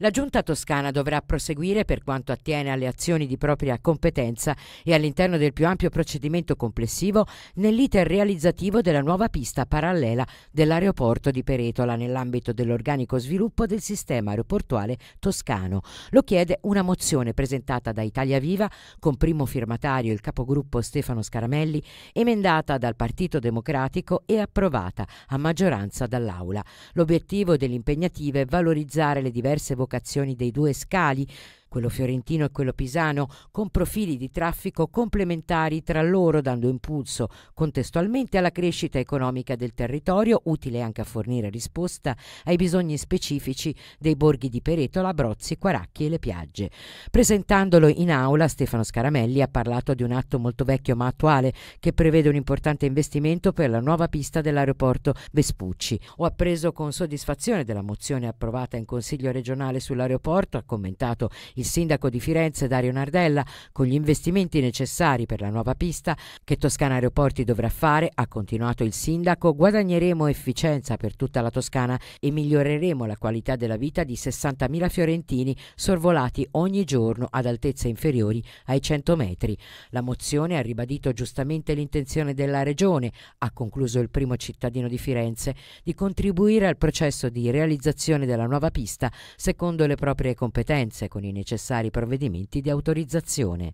La Giunta toscana dovrà proseguire per quanto attiene alle azioni di propria competenza e all'interno del più ampio procedimento complessivo nell'iter realizzativo della nuova pista parallela dell'aeroporto di Peretola nell'ambito dell'organico sviluppo del sistema aeroportuale toscano. Lo chiede una mozione presentata da Italia Viva con primo firmatario il capogruppo Stefano Scaramelli, emendata dal Partito Democratico e approvata a maggioranza dall'Aula. L'obiettivo dell'impegnativa è valorizzare le diverse vocazioni vocazioni dei due scali quello fiorentino e quello pisano, con profili di traffico complementari tra loro, dando impulso contestualmente alla crescita economica del territorio, utile anche a fornire risposta ai bisogni specifici dei borghi di Peretola, Brozzi, Quaracchi e le Piagge. Presentandolo in aula, Stefano Scaramelli ha parlato di un atto molto vecchio ma attuale che prevede un importante investimento per la nuova pista dell'aeroporto Vespucci. Ho appreso con soddisfazione della mozione approvata in Consiglio regionale sull'aeroporto, ha commentato il sindaco di Firenze Dario Nardella, con gli investimenti necessari per la nuova pista che Toscana Aeroporti dovrà fare, ha continuato il sindaco, guadagneremo efficienza per tutta la Toscana e miglioreremo la qualità della vita di 60.000 fiorentini sorvolati ogni giorno ad altezze inferiori ai 100 metri. La mozione ha ribadito giustamente l'intenzione della Regione, ha concluso il primo cittadino di Firenze, di contribuire al processo di realizzazione della nuova pista secondo le proprie competenze con i necessari necessari provvedimenti di autorizzazione